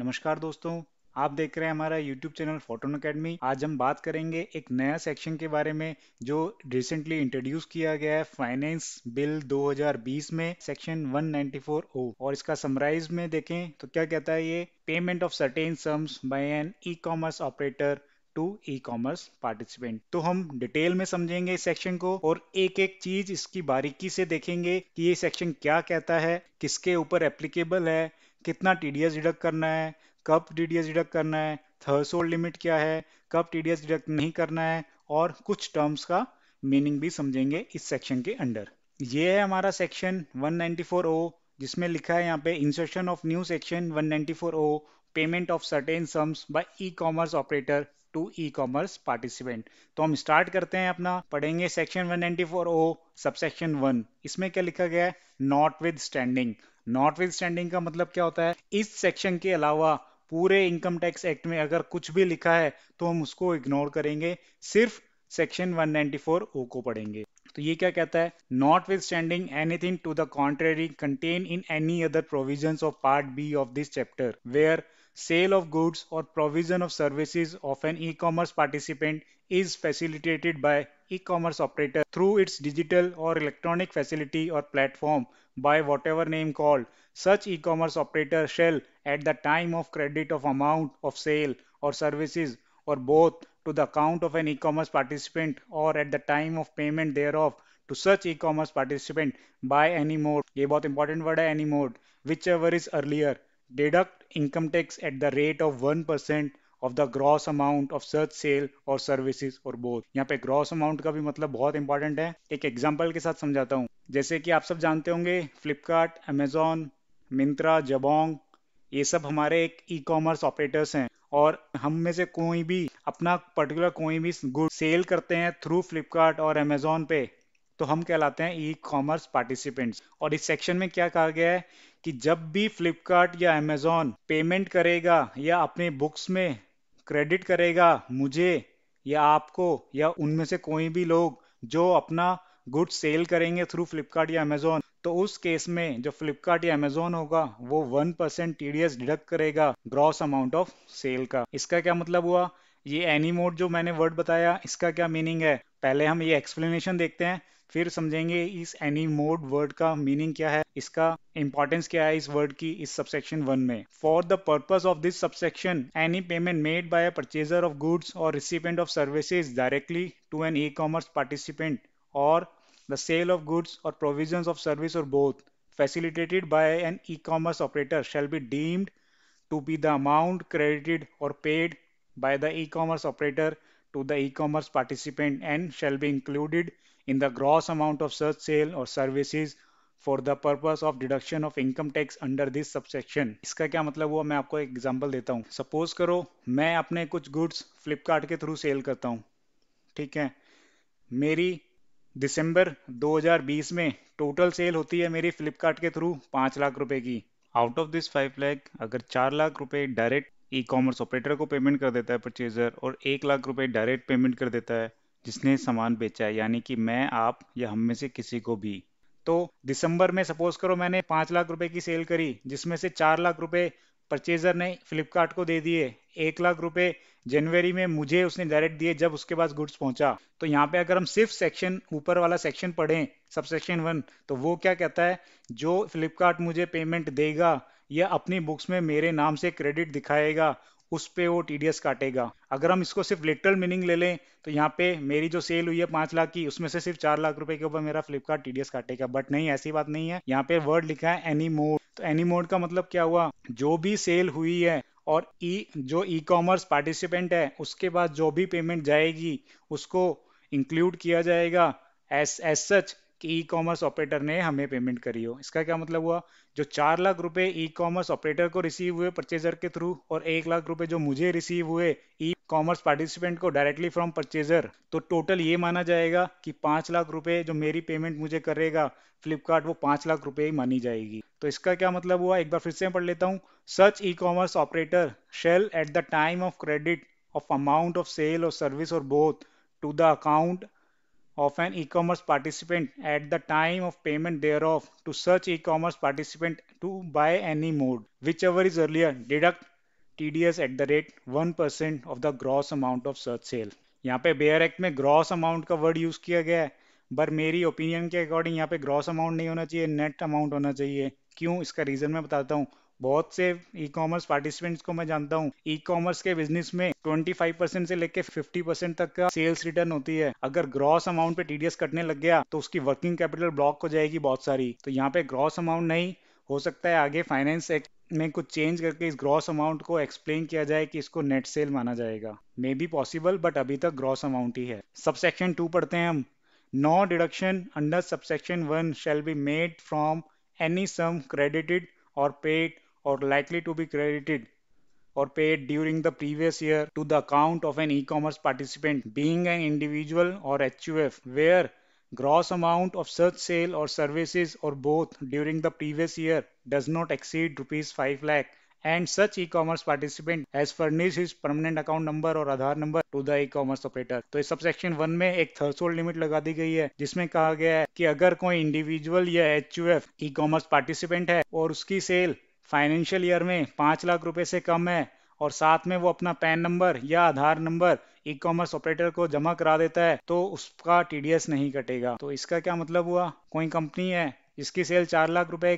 नमस्कार दोस्तों आप देख रहे हैं हमारा YouTube चैनल फोटोन अकेडमी आज हम बात करेंगे एक नया सेक्शन के बारे में जो रिसेंटली इंट्रोड्यूस किया गया है फाइनेंस बिल 2020 में सेक्शन 194 ओ और इसका समराइज में देखें तो क्या कहता है ये payment of certain sums by an e commerce operator to e commerce participant तो हम डिटेल में समझेंगे इस सेक्शन को और एक एक चीज इसकी बारीकी से देखेंगे कि ये सेक्शन क्या कहता है किसके ऊपर एप्लीकेबल है कितना टीडीएस डिडक्ट करना है कब टीडीएस डिडक्ट करना है थर्सोल्ड लिमिट क्या है कब टीडीएस डिडक्ट नहीं करना है और कुछ टर्म्स का मीनिंग भी समझेंगे इस सेक्शन के अंडर ये है हमारा सेक्शन 194 ओ जिसमें लिखा है यहाँ पे insertion of new section 194 O payment of certain sums by e commerce operator to e commerce participant तो हम स्टार्ट करते हैं अपना पढ़ेंगे सेक्शन 194 ओ सबसेक्शन 1 इसमें क्या लिखा गया है नॉट विद स्टैंडिंग नॉटविथस्टैंडिंग का मतलब क्या होता है इस सेक्शन के अलावा पूरे इनकम टैक्स एक्ट में अगर कुछ भी लिखा है तो हम उसको इग्नोर करेंगे सिर्फ सेक्शन 194 ओ को पढ़ेंगे तो ये क्या कहता है notwithstanding anything to the contrary contained in any other provision of part B of this chapter where sale of goods or provision of services of an e commerce participant is facilitated by e-commerce operator through its digital or electronic facility or platform by whatever name called. Such e-commerce operator shall at the time of credit of amount of sale or services or both to the account of an e-commerce participant or at the time of payment thereof to such e-commerce participant by any mode ये बहुत important word any mode whichever is earlier deduct income tax at the rate of 1% of the gross amount of सर्च sale or services और both यहाँ पे gross amount का भी मतलब बहुत इंपॉर्टेंट है एक एग्जाम्पल के साथ समझाता हूँ जैसे कि आप सब जानते होंगे फ्लिपकार्ट अमेजोन मिंत्रा जबोंग ये सब हमारे एक ई कॉमर्स ऑपरेटर्स हैं और हम में से कोई भी अपना पर्टिकुलर कोई भी गुड सेल करते हैं थ्रू फ्लिपकार्ट और अमेजोन पे तो हम कहलाते हैं ई कॉमर्स पार्टिसिपेंट्स और इस सेक्शन में क्या कहा गया है कि जब भी फ्लिपकार्ट या अमेजोन पेमेंट करेगा या अपने बुक्स में क्रेडिट करेगा मुझे या आपको या उनमें से कोई भी लोग जो अपना गुड सेल करेंगे थ्रू फ्लिपकार्ट या अमेजोन तो उस केस में जो फ्लिपकार्ट या अमेजोन होगा वो वन परसेंट टीडीएस डिडक्ट करेगा ग्रॉस अमाउंट ऑफ सेल का इसका क्या मतलब हुआ ये मोड जो मैंने वर्ड बताया इसका क्या मीनिंग है पहले हम ये एक्सप्लेनेशन देखते हैं फिर समझेंगे इस एनी मोड वर्ड का मीनिंग क्या है इसका इंपॉर्टेंस क्या है इस वर्ड की इस सबसेक्शन वन में for the purpose of this subsection any payment made by a purchaser of goods or recipient of services directly to an e commerce participant or the sale of goods or provision of service or both facilitated by an e commerce operator shall be deemed to be the amount credited or paid by the e commerce operator to the e commerce participant and shall be included in the gross amount of such sale or services for the purpose of deduction of income tax under this subsection इसका क्या मतलब हुआ मैं आपको एक example देता हूँ suppose करो मैं अपने कुछ गुड्स फ्लिपकार्ट के थ्रू सेल करता हूँ ठीक है मेरी दिसंबर 2020 में टोटल सेल होती है मेरी फ्लिपकार्ट के थ्रू पाँच लाख रुपए की out of this five lakh अगर चार लाख रुपए डायरेक्ट ई कॉमर्स ऑपरेटर को पेमेंट कर देता है परचेजर और एक लाख रुपए डायरेक्ट पेमेंट कर देता है जिसने सामान बेचा है यानी कि मैं आप या हम में से किसी को भी तो दिसंबर में सपोज करो मैंने पांच लाख रुपए की सेल करी जिसमें से चार लाख रुपए परचेजर ने फ्लिपकार्ट को दे दिए एक लाख रुपए जनवरी में मुझे उसने डायरेक्ट दिए जब उसके पास गुड्स पहुंचा तो यहाँ पे अगर हम सिर्फ सेक्शन ऊपर वाला सेक्शन पढ़ें सब सेक्शन वन तो वो क्या कहता है जो फ्लिपकार्ट मुझे पेमेंट देगा या अपनी बुक्स में मेरे नाम से क्रेडिट दिखाएगा उस पे वो टीडीएस काटेगा अगर हम इसको सिर्फ लिटरल मीनिंग ले लें तो यहाँ पे मेरी जो सेल हुई है पांच लाख की उसमें से सिर्फ चार लाख रुपए के ऊपर मेरा फ्लिपकार्ट टीडीएस काटेगा बट नहीं ऐसी बात नहीं है यहाँ पे वर्ड लिखा है एनी मोड तो एनी मोड का मतलब क्या हुआ जो भी सेल हुई है और ई e, जो ई कॉमर्स पार्टिसिपेंट है उसके बाद जो भी पेमेंट जाएगी उसको इंक्लूड किया जाएगा एस एस सच कि ई कॉमर्स ऑपरेटर ने हमें पेमेंट करी हो इसका क्या मतलब हुआ जो चार लाख रुपए ई कॉमर्स ऑपरेटर को रिसीव हुए परचेजर के थ्रू और एक लाख रुपए जो मुझे रिसीव हुए ई कॉमर्स पार्टिसिपेंट को डायरेक्टली फ्रॉम परचेजर तो टोटल ये माना जाएगा कि पांच लाख रुपए जो मेरी पेमेंट मुझे करेगा फ्लिपकार्ट वो पांच लाख रुपए ही मानी जाएगी तो इसका क्या मतलब हुआ एक बार फिर से पढ़ लेता हूँ such e commerce operator shall at the time of credit of amount of sale or service or both to the account of an e-commerce participant at the time of payment thereof to such e-commerce participant to buy any mode, whichever is earlier, deduct TDS at the rate 1% of the gross amount of such sale. यहाँ पे bare act में gross amount का word use किया गया है पर मेरी opinion के अकॉर्डिंग यहाँ पे ग्रॉस अमाउंट नहीं होना चाहिए नेट अमाउंट होना चाहिए क्यों इसका रीजन मैं बताता हूँ बहुत से ई कॉमर्स पार्टिसिपेंट्स को मैं जानता हूँ ई कॉमर्स के बिजनेस में 25 परसेंट से लेके 50 परसेंट तक का सेल्स रिटर्न होती है अगर ग्रॉस अमाउंट पे टीडीएस कटने लग गया तो उसकी वर्किंग कैपिटल ब्लॉक हो जाएगी बहुत सारी तो यहाँ पे ग्रॉस अमाउंट नहीं हो सकता है आगे फाइनेंस एक्ट में कुछ चेंज करके इस ग्रॉस अमाउंट को एक्सप्लेन किया जाए कि इसको नेट सेल माना जाएगा मे बी पॉसिबल बट अभी तक ग्रॉस अमाउंट ही है सबसेक्शन टू पढ़ते हैं हम no deduction under subsection one shall be made from any sum credited or paid or likely to be credited or paid during the previous year to the account of an e-commerce participant being an individual or HUF where gross amount of such sale or services or both during the previous year does not exceed rupees 5 lakh and such e-commerce participant has furnished his permanent account number or Aadhaar number to the e-commerce operator. तो इस subsection 1 में एक threshold limit लगा दी गई है जिसमें कहा गया है कि अगर कोई individual या HUF e-commerce participant है और उसकी sale फाइनेंशियल ईयर में पांच लाख रुपए से कम है और साथ में वो अपना पैन नंबर या Aadhaar number e commerce operator को जमा करा देता है तो उसका टी नहीं कटेगा तो इसका क्या मतलब हुआ कोई कंपनी है जिसकी सेल चार लाख रुपए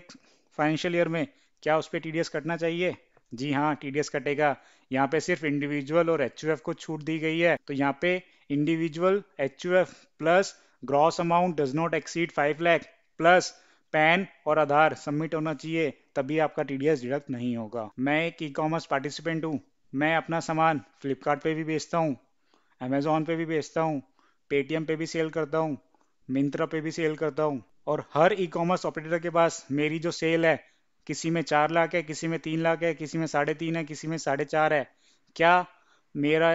फाइनेंशियल ईयर में क्या उस पर टी कटना चाहिए जी हाँ टी कटेगा यहाँ पे सिर्फ इंडिविजुअल और एच को छूट दी गई है तो यहाँ पे individual H plus gross amount does not exceed five lakh plus PAN or Aadhaar submit होना चाहिए तभी आपका टी डी नहीं होगा मैं एक ई कॉमर्स पार्टिसिपेंट हूँ मैं अपना सामान फ्लिपकार्ट पे भी बेचता हूँ अमेजोन पे भी बेचता हूँ पेटीएम पे भी सेल करता हूँ मिंत्रा पे भी सेल करता हूँ और हर ई कॉमर्स ऑपरेटर के पास मेरी जो सेल है किसी में चार लाख है किसी में तीन लाख है किसी में साढ़े तीन है किसी में साढ़े चार है क्या मेरा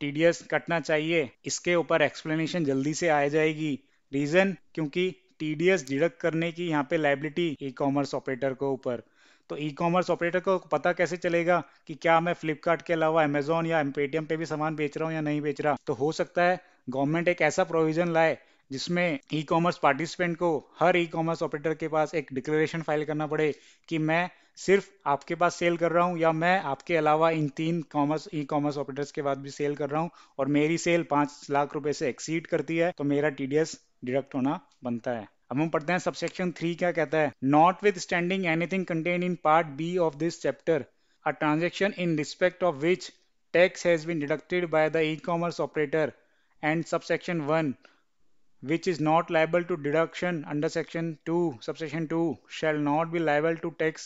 टी कटना चाहिए इसके ऊपर एक्सप्लेनेशन जल्दी से आ जाएगी रीज़न क्योंकि टीडीएस डिडक्ट करने की यहाँ पे लाइबिलिटी ई कॉमर्स ऑपरेटर को ऊपर तो ई कॉमर्स ऑपरेटर को पता कैसे चलेगा कि क्या मैं फ्लिपकार्ट के अलावा अमेजोन या पेटीएम पे भी सामान बेच रहा हूँ या नहीं बेच रहा तो हो सकता है गवर्नमेंट एक ऐसा प्रोविजन लाए जिसमें ई कॉमर्स पार्टिसिपेंट को हर ई कॉमर्स ऑपरेटर के पास एक डिक्लेरेशन फाइल करना पड़े कि मैं सिर्फ आपके पास सेल कर रहा हूँ या मैं आपके अलावा इन तीन कॉमर्स ई कॉमर्स ऑपरेटर्स के बाद भी सेल कर रहा हूँ और मेरी सेल पाँच लाख रुपए से एक्सीड करती है तो मेरा टीडीएस डिडक्ट होना बनता है अब हम पढ़ते हैं सबसेक्शन थ्री क्या कहता है notwithstanding anything contained in part B of this chapter a transaction in respect of which tax has been deducted by the e commerce operator and subsection one which is not liable to deduction under section 2 subsection 2 shall not be liable to tax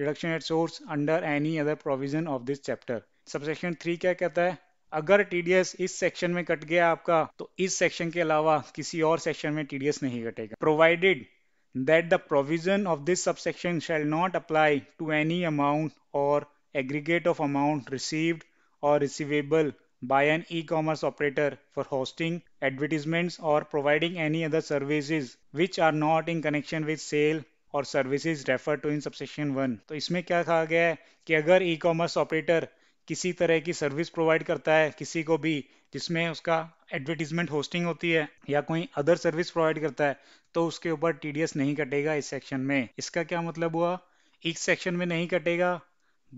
deduction at source under any other provision of this chapter subsection 3 क्या कहता है अगर TDS इस section में cut गया आपका तो इस सेक्शन के अलावा किसी और सेक्शन में टीडीएस नहीं कटेगा provided that the provision of this subsection shall not apply to any amount or aggregate of amount received or receivable by an e commerce operator for hosting advertisements or providing any other service which are not in connection with sale or services refer to in subsection one तो इसमें क्या कहा गया है कि अगर e commerce operator किसी तरह की सर्विस प्रोवाइड करता है किसी को भी जिसमें उसका एडवर्टीजमेंट होस्टिंग होती है या कोई अदर सर्विस प्रोवाइड करता है तो उसके ऊपर टीडीएस नहीं कटेगा इस सेक्शन में इसका क्या मतलब हुआ एक सेक्शन में नहीं कटेगा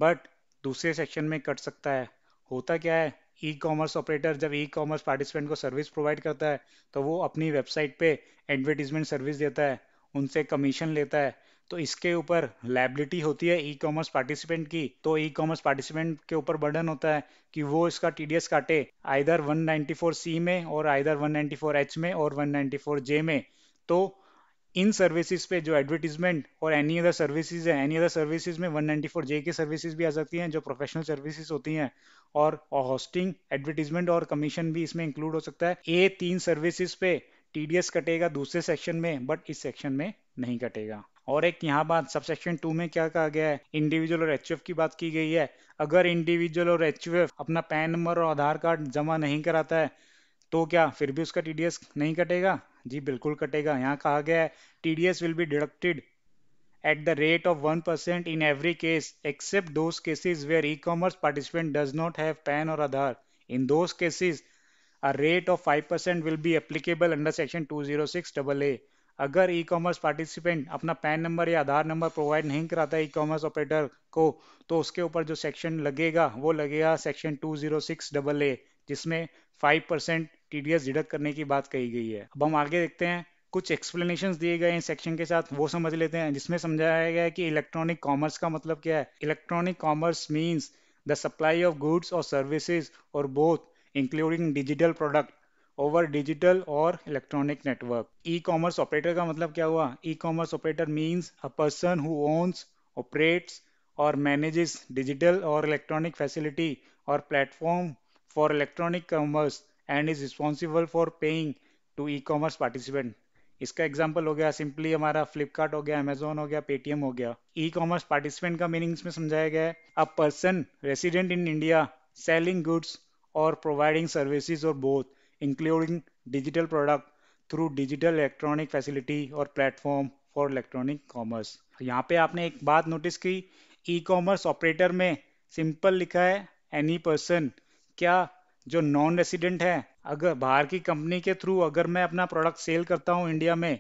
बट दूसरे सेक्शन में कट सकता है होता क्या है ई कॉमर्स ऑपरेटर जब ई कॉमर्स पार्टिसिपेंट को सर्विस प्रोवाइड करता है तो वो अपनी वेबसाइट पे एडवर्टीजमेंट सर्विस देता है उनसे कमीशन लेता है तो इसके ऊपर लाइबिलिटी होती है ई कॉमर्स पार्टिसिपेंट की तो ई कॉमर्स पार्टिसिपेंट के ऊपर बर्डन होता है कि वो इसका टी काटे आइधर वन सी में और आइधर वन एच में और वन जे में तो इन सर्विसेज पे जो advertisement or any other services है एनी अदर सर्विसेज में 194 जे की सर्विसेज भी आ सकती हैं जो प्रोफेशनल सर्विसेज होती हैं और होस्टिंग एडवर्टीजमेंट और कमीशन भी इसमें इंक्लूड हो सकता है ए तीन सर्विसेज पे टीडीएस कटेगा दूसरे सेक्शन में बट इस सेक्शन में नहीं कटेगा और एक यहाँ बात सब टू में क्या कहा गया है इंडिविजुअल और एचयूएफ की बात की गई है अगर इंडिविजुअल और एचयूएफ अपना पैन नंबर और आधार कार्ड जमा नहीं कराता है तो क्या फिर भी उसका टीडीएस नहीं कटेगा जी बिल्कुल कटेगा यहाँ कहा गया है T D S will be deducted at the rate of one percent in every case except those cases where e commerce participant does not have PAN or Aadhaar in those cases a rate of five percent will be applicable under section two zero six double A अगर e commerce participant अपना PAN number या Aadhaar number provide नहीं कराता e commerce operator को तो उसके ऊपर जो सेक्शन लगेगा वो लगेगा section two zero six double A जिसमें five percent T D S deduct करने की बात कही गई है अब हम आगे देखते हैं कुछ एक्सप्लेनेशन दिए गए हैं सेक्शन के साथ वो समझ लेते हैं जिसमें समझाया गया है कि इलेक्ट्रॉनिक कॉमर्स का मतलब क्या है electronic commerce means the supply of goods or services और both including digital product over digital or electronic network e commerce operator का मतलब क्या हुआ e commerce operator means a person who owns operates or manages digital or electronic facility or platform for electronic commerce and is responsible for paying to e commerce participant इसका example हो गया simply हमारा फ्लिपकार्ट हो गया Amazon हो गया Paytm हो गया ई कॉमर्स पार्टिसिपेंट का मीनिंग में समझाया गया है a person resident in India selling goods और प्रोवाइडिंग सर्विसेज और both including digital product through digital electronic facility or platform for electronic commerce. यहाँ पे आपने एक बात नोटिस की ई कॉमर्स ऑपरेटर में सिंपल लिखा है एनी पर्सन क्या जो नॉन रेसिडेंट है अगर बाहर की कंपनी के थ्रू अगर मैं अपना प्रोडक्ट सेल करता हूँ इंडिया में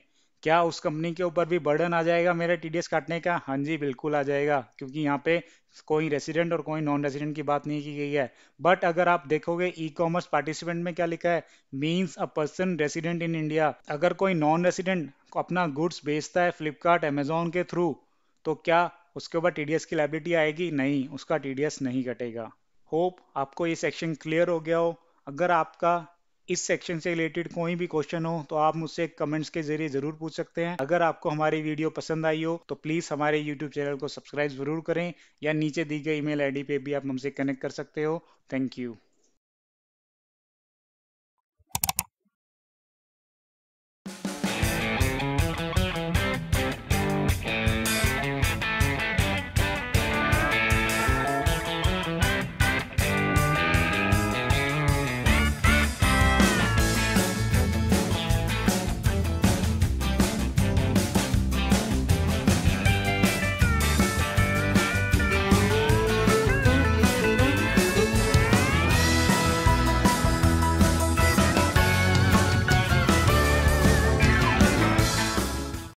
क्या उस कंपनी के ऊपर भी बर्डन आ जाएगा मेरा टी काटने का हाँ जी बिल्कुल आ जाएगा क्योंकि यहाँ पे कोई रेसिडेंट और कोई नॉन रेसिडेंट की बात नहीं की गई है बट अगर आप देखोगे ई कॉमर्स पार्टिसिपेंट में क्या लिखा है means a person resident in India अगर कोई नॉन रेसिडेंट अपना गुड्स बेचता है फ्लिपकार्ट अमेजोन के थ्रू तो क्या उसके ऊपर टी की लाइबिलिटी आएगी नहीं उसका टीडीएस नहीं कटेगा होप आपको ये सेक्शन क्लियर हो गया हो अगर आपका इस सेक्शन से रिलेटेड कोई भी क्वेश्चन हो तो आप मुझसे कमेंट्स के जरिए जरूर पूछ सकते हैं अगर आपको हमारी वीडियो पसंद आई हो तो प्लीज हमारे यूट्यूब चैनल को सब्सक्राइब जरूर करें या नीचे दी गई ईमेल आईडी पे भी आप हमसे कनेक्ट कर सकते हो थैंक यू